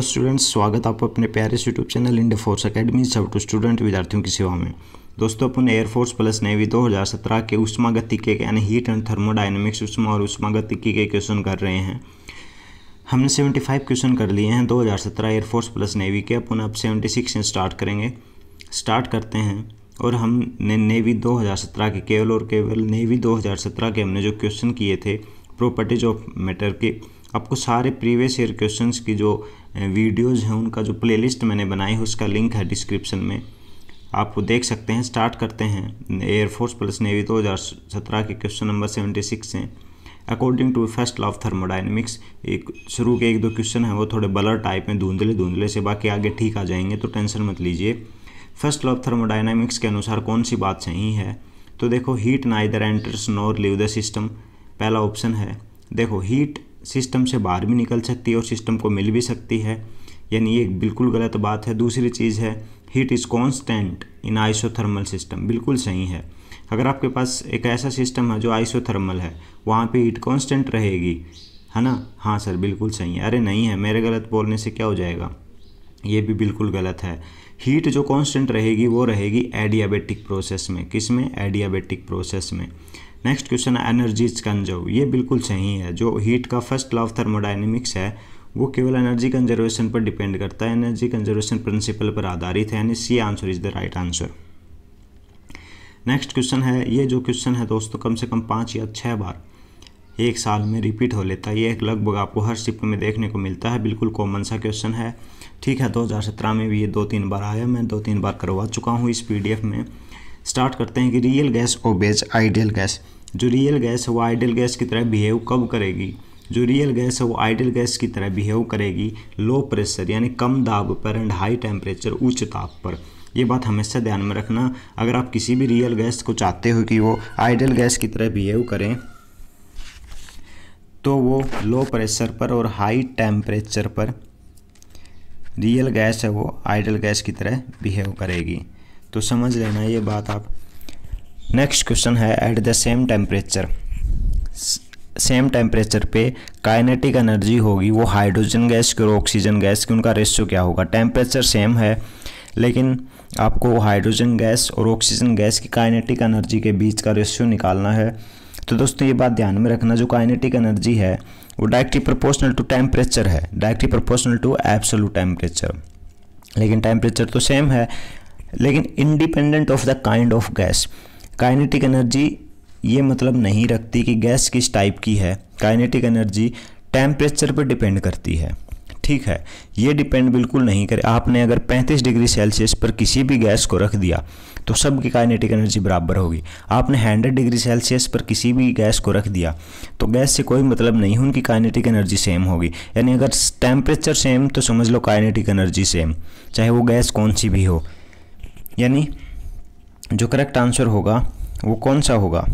hello students स्वागत आपको अपने प्यारे YouTube channel India Force Academy सब टू तो स्टूडेंट विद्यार्थियों की सेवा में दोस्तों अपन एयरफोर्स प्लस नेवी 2017 के गति के यानी हीट एंड थर्मोडाइनमिक्स उष्मा और गति के क्वेश्चन कर रहे हैं हमने 75 क्वेश्चन कर लिए हैं दो एयरफोर्स प्लस नेवी के अपन अब सेवेंटी सिक्स स्टार्ट करेंगे स्टार्ट करते हैं और हमने नेवी दो के केवल और केवल नेवी दो के हमने जो क्वेश्चन किए थे प्रॉपर्टीज ऑफ मैटर के आपको सारे प्रीवियस ईयर क्वेश्चंस की जो वीडियोज़ हैं उनका जो प्लेलिस्ट मैंने बनाई है उसका लिंक है डिस्क्रिप्शन में आप वो देख सकते हैं स्टार्ट करते हैं एयरफोर्स प्लस नेवी दो हज़ार सत्रह के क्वेश्चन नंबर सेवेंटी सिक्स हैं according to first law of thermodynamics एक शुरू के एक दो क्वेश्चन हैं वो थोड़े बलर टाइप में धुंधले धुंधले से बाकी आगे ठीक आ जाएंगे तो टेंशन मत लीजिए फर्स्ट लॉ ऑफ थर्मोडाइनमिक्स के अनुसार कौन सी बात सही है तो देखो heat neither enters nor leave the system पहला ऑप्शन है देखो हीट सिस्टम से बाहर भी निकल सकती है और सिस्टम को मिल भी सकती है यानी ये बिल्कुल गलत बात है दूसरी चीज़ है heat is constant in isothermal system बिल्कुल सही है अगर आपके पास एक ऐसा सिस्टम है जो आइसोथर्मल है वहाँ पे हीट कॉन्स्टेंट रहेगी है ना हाँ सर बिल्कुल सही है अरे नहीं है मेरे गलत बोलने से क्या हो जाएगा ये भी बिल्कुल गलत है हीट जो कॉन्स्टेंट रहेगी वो रहेगी एडियाबेटिक प्रोसेस में किस में एडियाबेटिक प्रोसेस में नेक्स्ट क्वेश्चन है एनर्जीज कंजर्व ये बिल्कुल सही है जो हीट का फर्स्ट लॉ ऑफ थर्मोडाइनमिक्स है वो केवल एनर्जी कंजर्वेशन पर डिपेंड करता है एनर्जी कंजर्वेशन प्रिंसिपल पर आधारित है यानी C answer is the right answer next question है ये जो क्वेश्चन है दोस्तों कम से कम पाँच या छः बार एक साल में रिपीट हो लेता है ये एक लगभग आपको हर शिप में देखने को मिलता है बिल्कुल कॉमन सा क्वेश्चन है ठीक है 2017 में भी ये दो तीन बार आया मैं दो तीन बार करवा चुका हूँ इस पीडीएफ में स्टार्ट करते हैं कि real gas obeys ideal gas जो रियल गैस है वो आइडियल गैस की तरह बिहेव कब करेगी जो रियल गैस है वो आइडियल गैस की तरह बिहेव करेगी लो प्रेशर यानी कम दाब पर एंड हाई टेम्परेचर उच्च ताप पर ये बात हमेशा ध्यान में रखना अगर आप किसी भी रियल गैस को चाहते हो कि वो आइडियल गैस की तरह बिहेव करें तो वो लो प्रेशर पर और हाई टेम्परेचर पर रियल गैस है वो आइडल गैस की तरह बिहेव करेगी तो समझ लेना ये बात आप नेक्स्ट क्वेश्चन है at the same temperature same temperature पे काइनेटिक एनर्जी होगी वो हाइड्रोजन गैस की और ऑक्सीजन गैस की उनका रेशियो क्या होगा टेम्परेचर सेम है लेकिन आपको हाइड्रोजन गैस और ऑक्सीजन गैस की काइनेटिक एनर्जी के बीच का रेशियो निकालना है तो दोस्तों ये बात ध्यान में रखना जो काइनेटिक एनर्जी है वो डायरेक्टली प्रोपोर्शनल टू टेम्परेचर है directly proportional to absolute temperature लेकिन टेम्परेचर तो सेम है लेकिन independent of the kind of gas kinetic energy ये मतलब नहीं रखती कि गैस किस टाइप की है काइनेटिक एनर्जी टेम्परेचर पर डिपेंड करती है ठीक है ये डिपेंड बिल्कुल नहीं करे आपने अगर 35 डिग्री सेल्सियस पर किसी भी गैस को रख दिया तो की काइनेटिक एनर्जी बराबर होगी आपने 100 डिग्री सेल्सियस पर किसी भी गैस को रख दिया तो गैस से कोई मतलब नहीं उनकी काइनेटिक एनर्जी सेम होगी यानी अगर टेम्परेचर सेम तो समझ लो काइनेटिक एनर्जी सेम चाहे वो गैस कौन सी भी हो यानी जो करेक्ट आंसर होगा वो कौन सा होगा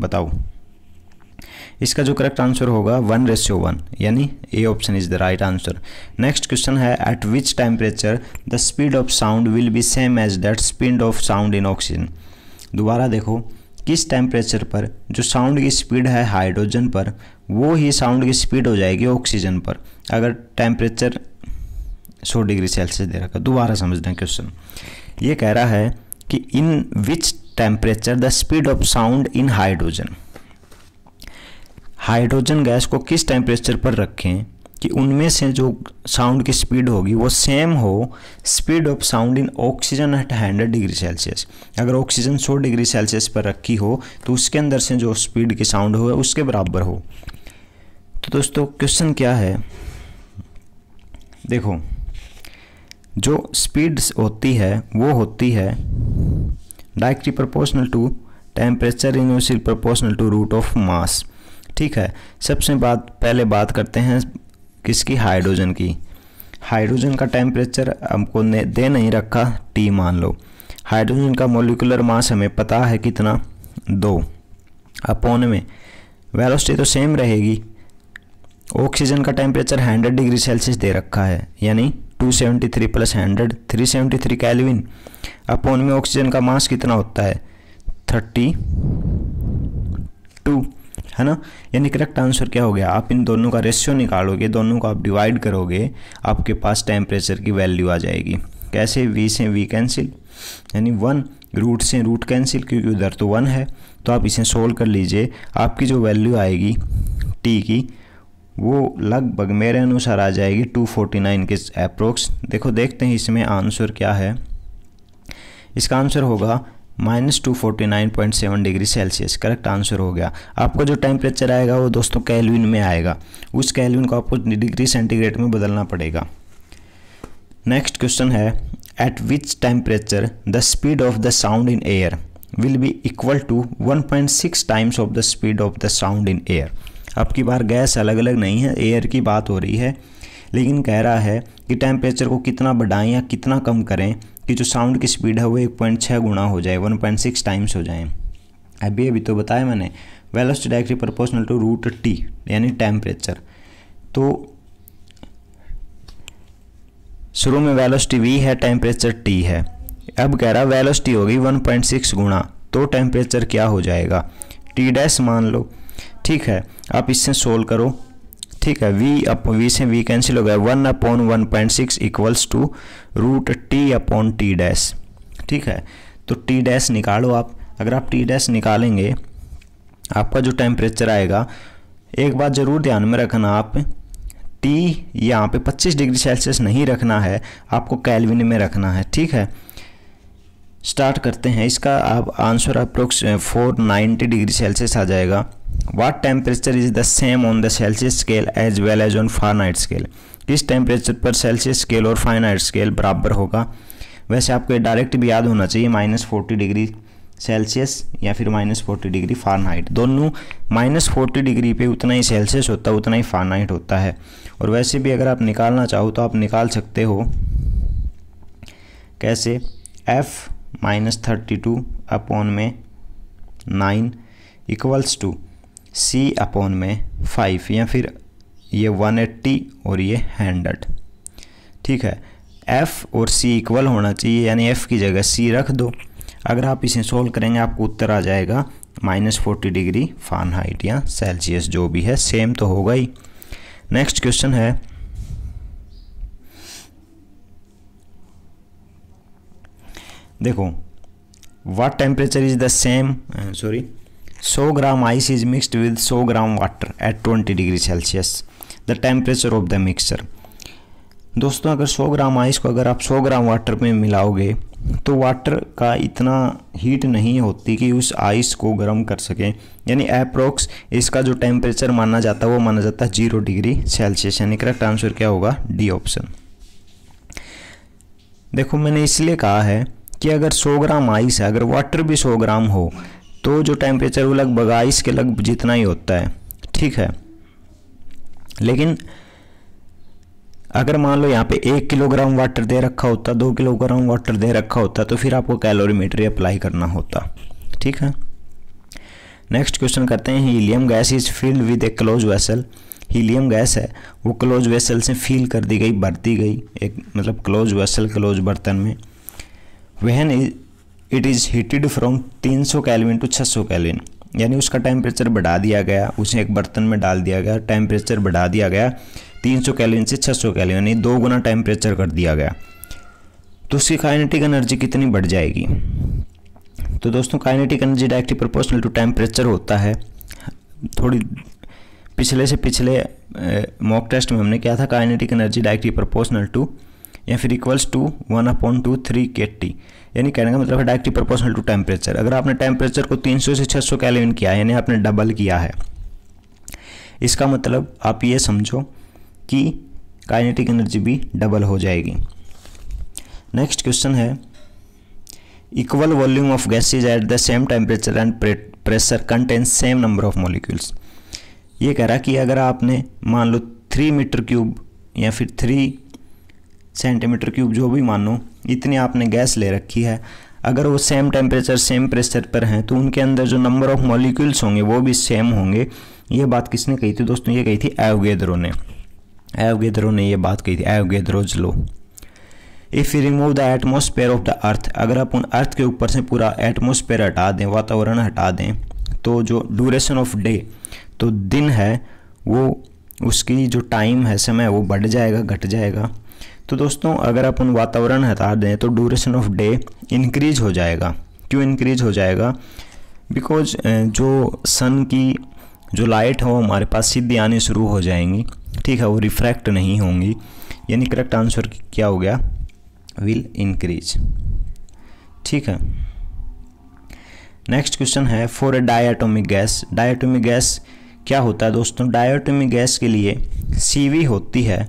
बताओ इसका जो करेक्ट आंसर होगा वन रेशियो वन यानी A option is the right answer next question है at which temperature the speed of sound will be same as that speed of sound in oxygen दोबारा देखो किस टेम्परेचर पर जो sound की speed है hydrogen पर वो ही साउंड की स्पीड हो जाएगी ऑक्सीजन पर अगर टेम्परेचर सौ डिग्री सेल्सियस दे रखा दोबारा समझना क्वेश्चन ये कह रहा है कि in which temperature the speed of sound in hydrogen hydrogen gas को किस टेम्परेचर पर रखें कि उनमें से जो साउंड की स्पीड होगी वो सेम हो speed of sound in oxygen at hundred degree Celsius अगर ऑक्सीजन सौ डिग्री सेल्सियस पर रखी हो तो उसके अंदर से जो स्पीड की साउंड हो उसके बराबर हो तो दोस्तों क्वेश्चन क्या है देखो जो स्पीड होती है वो होती है directly proportional to temperature inversely proportional to root of mass ठीक है सबसे बात पहले बात करते हैं किसकी हाइड्रोजन की हाइड्रोजन का टेम्परेचर हमको दे नहीं रखा टी मान लो हाइड्रोजन का मोलिकुलर मास हमें पता है कितना दो अपोन में वेलोसिटी तो सेम रहेगी ऑक्सीजन का टेम्परेचर 100 डिग्री सेल्सियस दे रखा है यानी two seventy three plus hundred three seventy three kelvin upon में ऑक्सीजन का मास कितना होता है थर्टी टू है ना यानी करेक्ट आंसर क्या हो गया आप इन दोनों का रेशियो निकालोगे दोनों को आप डिवाइड करोगे आपके पास टेम्परेचर की वैल्यू आ जाएगी कैसे वी से वी कैंसिल यानी वन रूट से रूट कैंसिल क्योंकि उधर तो वन है तो आप इसे सोल्व कर लीजिए आपकी जो वैल्यू आएगी टी की वो लगभग मेरे अनुसार आ जाएगी 249 के अप्रोक्स देखो देखते हैं इसमें आंसर क्या है इसका आंसर होगा minus two forty nine point seven degree Celsius correct answer हो गया आपका जो टेम्परेचर आएगा वो दोस्तों कैलविन में आएगा उस कैलविन को आपको डिग्री सेंटीग्रेड में बदलना पड़ेगा नेक्स्ट क्वेश्चन है at which temperature the speed of the sound in air will be equal to 1.6 times of the speed of the sound in air अब की बार गैस अलग अलग नहीं है एयर की बात हो रही है लेकिन कह रहा है कि टेम्परेचर को कितना बढ़ाएं या कितना कम करें कि जो साउंड की स्पीड है वो एक पॉइंट छः गुना हो जाए वन पॉइंट सिक्स टाइम्स हो जाए अभी अभी तो बताया मैंने velocity directly proportional to root T यानी टेम्परेचर तो शुरू में वेलोसिटी वी है टेम्परेचर टी है अब कह रहा वेलोसिटी होगी 1.6 गुणा तो टेम्परेचर क्या हो जाएगा टी डैश मान लो ठीक है आप इससे सोल्व करो ठीक है वी अप वी से वी कैंसिल हो गया one upon one point six equals to root T upon T dash ठीक है तो टी डैश निकालो आप अगर आप टी डैश निकालेंगे आपका जो टेम्परेचर आएगा एक बात ज़रूर ध्यान में रखना आप टी यहाँ पे 25 डिग्री सेल्सियस नहीं रखना है आपको कैलविन में रखना है ठीक है स्टार्ट करते हैं इसका आप आंसर अप्रोक्स 490 डिग्री सेल्सियस आ जाएगा what temperature is the same on the Celsius scale as well as on Fahrenheit scale किस टेम्परेचर पर सेल्सियस स्केल और फाइनाइट स्केल बराबर होगा वैसे आपको डायरेक्ट भी याद होना चाहिए माइनस फोर्टी डिग्री सेल्सियस या फिर माइनस फोर्टी डिग्री फारनाइट दोनों माइनस फोर्टी डिग्री पे उतना ही सेल्सियस होता है उतना ही फारनाइट होता है और वैसे भी अगर आप निकालना चाहो तो आप निकाल सकते हो कैसे F minus thirty two upon में nine equals to C upon में फाइव या फिर ये वन एट्टी और ये हंड्रेड ठीक है एफ़ और सी इक्वल होना चाहिए यानी एफ़ की जगह सी रख दो अगर आप इसे सोल्व करेंगे आपको उत्तर आ जाएगा माइनस फोर्टी डिग्री फ़ारेनहाइट या सेल्सियस जो भी है सेम तो होगा ही नेक्स्ट क्वेश्चन है देखो what temperature is the same sorry सौ gram ice is mixed with सौ gram water at twenty degree Celsius the temperature of the mixture दोस्तों अगर 100 ग्राम आइस को अगर आप 100 ग्राम वाटर में मिलाओगे तो वाटर का इतना हीट नहीं होती कि उस आइस को गर्म कर सकें यानी अप्रोक्स इसका जो टेम्परेचर माना जाता है वो माना जाता है जीरो डिग्री सेल्सियस यानी करेक्ट आंसर क्या होगा डी ऑप्शन देखो मैंने इसलिए कहा है कि अगर 100 ग्राम आइस है अगर वाटर भी 100 ग्राम हो तो जो टेम्परेचर वो लगभग आइस के लग जितना ही होता है ठीक है लेकिन अगर मान लो यहाँ पे एक किलोग्राम वाटर दे रखा होता दो किलोग्राम वाटर दे रखा होता तो फिर आपको कैलोरीमीटर अप्लाई करना होता ठीक है नेक्स्ट क्वेश्चन करते हैं helium gas is filled with a close vessel helium gas है वो क्लोज वेसल से फील कर दी गई भर दी गई एक मतलब क्लोज वेसल क्लोज बर्तन में when it is heated from 300 kelvin to छः कैलविन यानी उसका टेम्परेचर बढ़ा दिया गया उसे एक बर्तन में डाल दिया गया टेम्परेचर बढ़ा दिया गया 300 कैलविन से 600 कैलविन यानी दो गुना टेम्परेचर कर दिया गया तो उसकी काइनेटिक एनर्जी कितनी बढ़ जाएगी तो दोस्तों kinetic energy directly proportional to temperature होता है थोड़ी पिछले से पिछले मॉक टेस्ट में हमने क्या था kinetic energy directly proportional to या फिर equals to one upon two three K T यानी कहने का मतलब है डायरेक्टली प्रोपोर्शनल टू टेम्परेचर अगर आपने टेम्परेचर को 300 से 600 कैलविन किया यानी आपने डबल किया है इसका मतलब आप ये समझो कि काइनेटिक एनर्जी भी डबल हो जाएगी नेक्स्ट क्वेश्चन है equal volume of gases at the same temperature and pressure content same number of molecules ये कह रहा कि अगर आपने मान लो थ्री मीटर क्यूब या फिर थ्री सेंटीमीटर क्यूब जो भी मानो इतनी आपने गैस ले रखी है अगर वो सेम टेम्परेचर सेम प्रेशर पर हैं तो उनके अंदर जो नंबर ऑफ मॉलिक्यूल्स होंगे वो भी सेम होंगे ये बात किसने कही थी दोस्तों ये कही थी एवगेदरो ने एवगेदरो ने ये बात कही थी Avogadro law if you remove the atmosphere of the earth अगर आप उन अर्थ के ऊपर से पूरा एटमोसफेयर हटा दें वातावरण हटा दें तो जो ड्यूरेशन ऑफ डे तो दिन है वो उसकी जो टाइम है समय वो बढ़ जाएगा घट जाएगा तो दोस्तों अगर अपन वातावरण हटा दें तो ड्यूरेशन ऑफ डे इंक्रीज हो जाएगा क्यों इंक्रीज हो जाएगा बिकॉज जो सन की जो लाइट है वो हमारे पास सीधी आनी शुरू हो जाएंगी ठीक है वो रिफ्रैक्ट नहीं होंगी यानी करेक्ट आंसर क्या हो गया विल इंक्रीज ठीक है नेक्स्ट क्वेश्चन है for a diatomic gas diatomic gas क्या होता है दोस्तों डायाटोमिक गैस के लिए सीवी होती है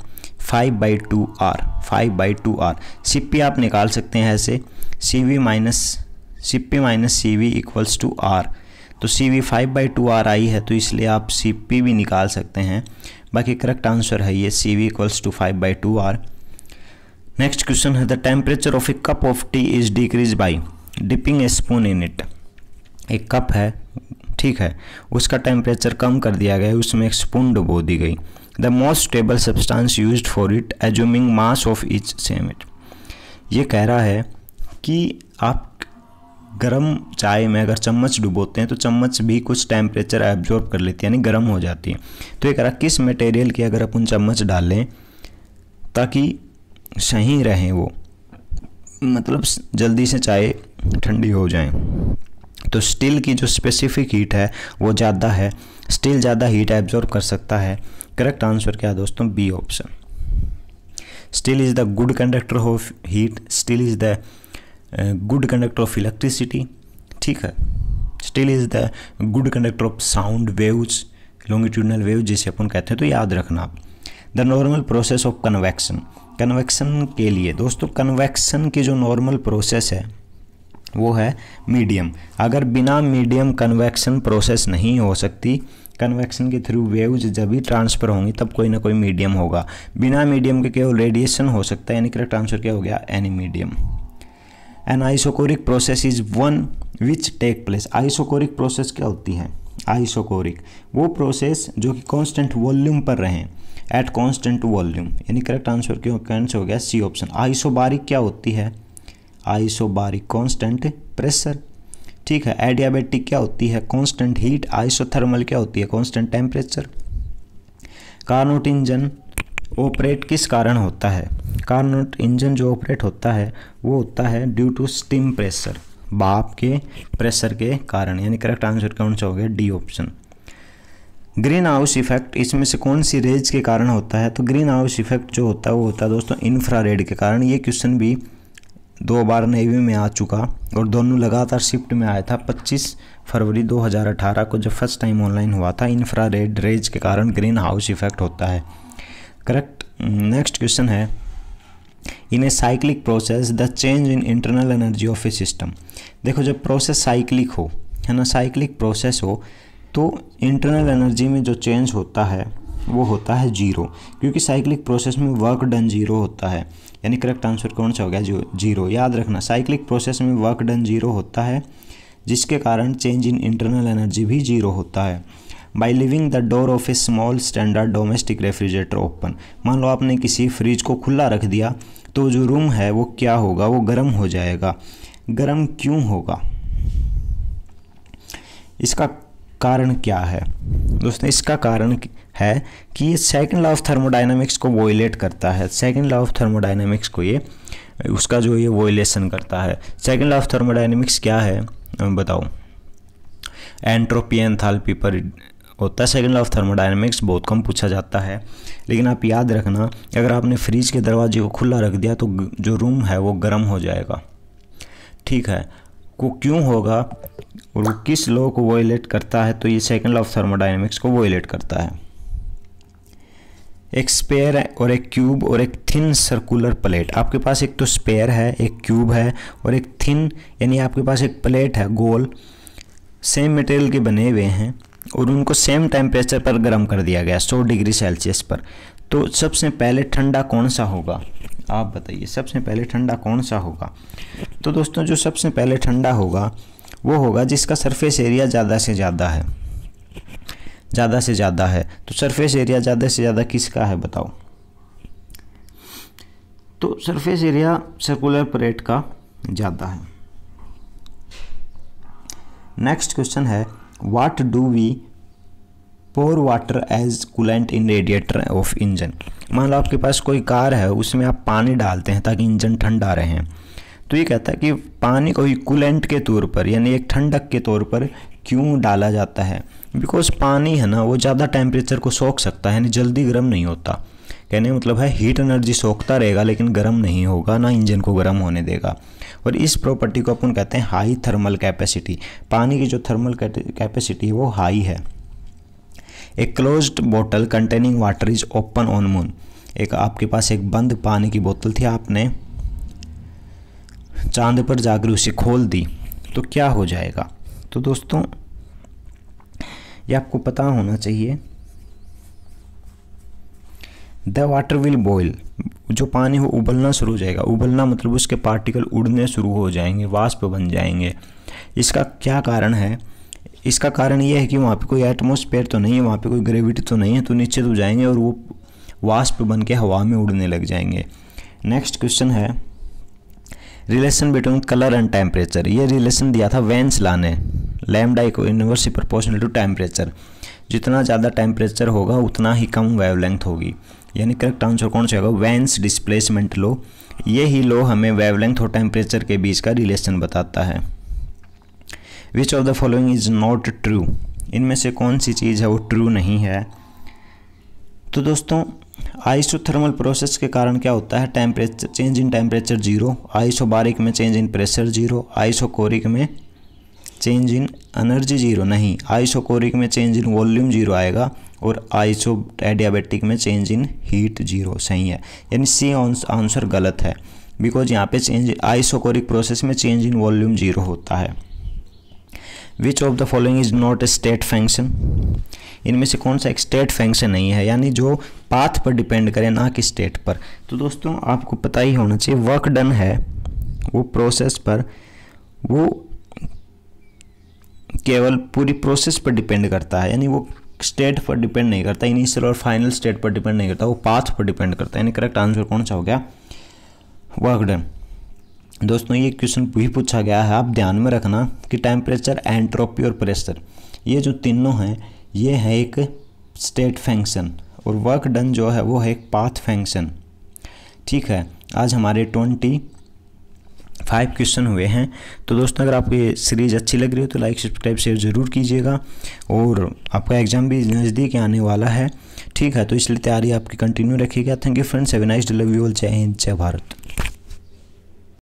five by two R five by two R C P आप निकाल सकते हैं ऐसे C V minus C P minus C V equals to R तो C V five by two R आई है तो इसलिए आप सी पी भी निकाल सकते हैं बाकी करेक्ट आंसर है ये C V equals to five by two R next question है the temperature of a cup of tea is decrease by dipping a spoon in it एक कप है ठीक है उसका टेम्परेचर कम कर दिया गया उसमें एक स्पून डुबो दी गई the most stable substance use for it assuming mass of each same it ये कह रहा है कि आप गर्म चाय में अगर चम्मच डुबोते हैं तो चम्मच भी कुछ टेम्परेचर एब्जॉर्ब कर लेती है यानी गर्म हो जाती है तो ये कह रहा किस मटेरियल की अगर अपन चम्मच डालें ताकि सही रहें वो मतलब जल्दी से चाय ठंडी हो जाए तो स्टील की जो स्पेसिफिक हीट है वो ज़्यादा है स्टील ज़्यादा हीट एब्जॉर्ब कर सकता है करेक्ट आंसर क्या है दोस्तों B option steel is the good conductor of heat steel is the good conductor of electricity ठीक है steel is the good conductor of sound waves longitudinal wave जिसे अपन कहते हैं तो याद रखना आप the normal process of convection convection के लिए दोस्तों कन्वैक्शन की जो नॉर्मल प्रोसेस है वो है मीडियम अगर बिना मीडियम कन्वैक्शन प्रोसेस नहीं हो सकती कन्वेक्शन के थ्रू वेव्स जब भी ट्रांसफर होंगी तब कोई ना कोई मीडियम होगा बिना मीडियम के केवल रेडिएशन हो सकता है यानी करेक्ट ट्रांसफर क्या हो गया any medium an isochoric process is one which take place isochoric process क्या होती है आइसोकोरिक वो प्रोसेस जो कि कॉन्स्टेंट वॉल्यूम पर रहें एट कॉन्स्टेंट वॉल्यूम यानी करेक्ट आंसर क्यों कैंस हो गया सी ऑप्शन आइसोबारिक क्या होती है आइसोबारिक कॉन्स्टेंट प्रेशर ठीक है एडियाबेटिक क्या होती है कांस्टेंट हीट आइसोथर्मल क्या होती है constant temperature Carnot engine operate किस कारण होता है कार्नोट इंजन जो ऑपरेट होता है वो होता है ड्यू टू स्टीम प्रेशर बाप के प्रेशर के कारण यानी करेक्ट आंसर कौन सा हो गया D option green house effect इसमें से कौन सी रेज के कारण होता है तो ग्रीन हाउस इफेक्ट जो होता है वो होता है दोस्तों इन्फ्रा के कारण ये क्वेश्चन भी दो बार नेवी में आ चुका और दोनों लगातार शिफ्ट में आया था 25 फरवरी 2018 को जब फर्स्ट टाइम ऑनलाइन हुआ था इन्फ्रा रेड रेज के कारण ग्रीन हाउस इफेक्ट होता है करेक्ट नेक्स्ट क्वेश्चन है in a cyclic process the change in internal energy of a system देखो जब प्रोसेस साइक्लिक हो है ना साइक्लिक प्रोसेस हो तो इंटरनल एनर्जी में जो चेंज होता है वो होता है जीरो क्योंकि साइक्लिक प्रोसेस में वर्क डन जीरो होता है यानी करेक्ट आंसर कौन सा हो गया जो जीरो याद रखना साइक्लिक प्रोसेस में वर्क डन जीरो होता है जिसके कारण चेंज इन इंटरनल एनर्जी भी जीरो होता है by leaving the door of a small standard domestic refrigerator open मान लो आपने किसी फ्रिज को खुला रख दिया तो जो रूम है वो क्या होगा वो गर्म हो जाएगा गर्म क्यों होगा इसका कारण क्या है दोस्तों इसका कारण है कि ये सेकेंड लॉ ऑफ थर्मोडाइनमिक्स को वोइलेट करता है सेकंड लॉ ऑफ थर्मोडाइनमिक्स को ये उसका जो ये वोइलेशन करता है सेकेंड लॉ ऑफ थर्मोडाइनमिक्स क्या है बताओ एंट्रोपी एंथाल्पी पर होता है सेकेंड लॉ ऑफ थर्मोडाइनमिक्स बहुत कम पूछा जाता है लेकिन आप याद रखना अगर आपने फ्रिज के दरवाजे को खुला रख दिया तो जो रूम है वो गर्म हो जाएगा ठीक है को क्यों होगा और वो किस लॉ को वोलेट करता है तो ये सेकेंड लॉ ऑफ थर्मोडाइनमिक्स को वोलेट करता है एक स्पेयर है और एक क्यूब और एक थिन सर्कुलर प्लेट आपके पास एक तो स्पेयर है एक क्यूब है और एक थिन यानी आपके पास एक प्लेट है गोल सेम मटेरियल के बने हुए हैं और उनको सेम टेम्परेचर पर गर्म कर दिया गया 100 डिग्री सेल्सियस पर तो सबसे पहले ठंडा कौन सा होगा आप बताइए सबसे पहले ठंडा कौन सा होगा तो दोस्तों जो सबसे पहले ठंडा होगा वो होगा जिसका सरफेस एरिया ज़्यादा से ज़्यादा है ज़्यादा से ज़्यादा है तो सरफेस एरिया ज़्यादा से ज़्यादा किसका है बताओ तो सरफेस एरिया सर्कुलर प्लेट का ज़्यादा है नेक्स्ट क्वेश्चन है what do we pour water as coolant in radiator of engine मान लो आपके पास कोई कार है उसमें आप पानी डालते हैं ताकि इंजन ठंडा रहे तो ये कहता है कि पानी को ही कूलेंट के तौर पर यानी एक ठंडक के तौर पर क्यों डाला जाता है बिकॉज पानी है ना वो ज़्यादा टेम्परेचर को सोख सकता है यानी जल्दी गर्म नहीं होता कहने मतलब है हीट एनर्जी सोखता रहेगा लेकिन गर्म नहीं होगा ना इंजन को गर्म होने देगा और इस प्रॉपर्टी को अपन कहते हैं हाई थर्मल कैपेसिटी पानी की जो थर्मल कैपेसिटी है वो हाई है एक क्लोज बोतल containing water is open on moon एक आपके पास एक बंद पानी की बोतल थी आपने चांद पर जाकर उसे खोल दी तो क्या हो जाएगा तो दोस्तों ये आपको पता होना चाहिए द वाटर विल बॉयल जो पानी हो उबलना शुरू हो जाएगा उबलना मतलब उसके पार्टिकल उड़ने शुरू हो जाएंगे वाष्प बन जाएंगे इसका क्या कारण है इसका कारण यह है कि वहाँ पे कोई एटमोसफेयर तो नहीं है वहाँ पे कोई ग्रेविटी तो नहीं है तो नीचे तो जाएंगे और वो वाष्प बन के हवा में उड़ने लग जाएंगे नेक्स्ट क्वेश्चन है relation between colour and temperature ये रिलेशन दिया था वेंस लाने लैमडा इको इनवर्सली प्रोपोर्शनल टू टेम्परेचर जितना ज़्यादा टेम्परेचर होगा उतना ही कम वेवलेंथ होगी यानी करेक्ट आंसर कौन सा होगा वैंस डिस्प्लेसमेंट लो ये ही लो हमें वेवलेंथ और टेम्परेचर के बीच का रिलेशन बताता है which of the following is not true इनमें से कौन सी चीज़ है वो ट्रू नहीं है तो दोस्तों आइसोथर्मल प्रोसेस के कारण क्या होता है temperature change in temperature zero isobaric में change in pressure zero isochoric में चेंज इन एनर्जी जीरो नहीं आइसोकोरिक में चेंज इन वॉल्यूम जीरो आएगा और आइसो एडियाबेटिक में चेंज इन हीट जीरो सही है यानी सी आंसर गलत है बिकॉज यहाँ पे चेंज आइसोकोरिक प्रोसेस में चेंज इन वॉल्यूम जीरो होता है which of the following is not a state function इनमें से कौन सा एक स्टेट फंक्शन नहीं है यानी जो पाथ पर डिपेंड करे ना कि स्टेट पर तो दोस्तों आपको पता ही होना चाहिए वर्क डन है वो प्रोसेस पर वो केवल पूरी प्रोसेस पर डिपेंड करता है यानी वो स्टेट पर डिपेंड नहीं करता इनिशियल और फाइनल स्टेट पर डिपेंड नहीं करता वो पाथ पर डिपेंड करता है यानी करेक्ट आंसर कौन सा हो गया वर्क डन दोस्तों ये क्वेश्चन भी पूछा गया है आप ध्यान में रखना कि टेम्परेचर एंट्रोपी और प्रेशर ये जो तीनों हैं ये है एक स्टेट फंक्शन और वर्क डन जो है वो है एक पाथ फंक्शन ठीक है आज हमारे ट्वेंटी फाइव क्वेश्चन हुए हैं तो दोस्तों अगर आपको ये सीरीज़ अच्छी लग रही हो तो लाइक सब्सक्राइब शेयर ज़रूर कीजिएगा और आपका एग्ज़ाम भी नज़दीक आने वाला है ठीक है तो इसलिए तैयारी आपकी कंटिन्यू रखिएगा thank you friends have nice you all जय हिंद जय भारत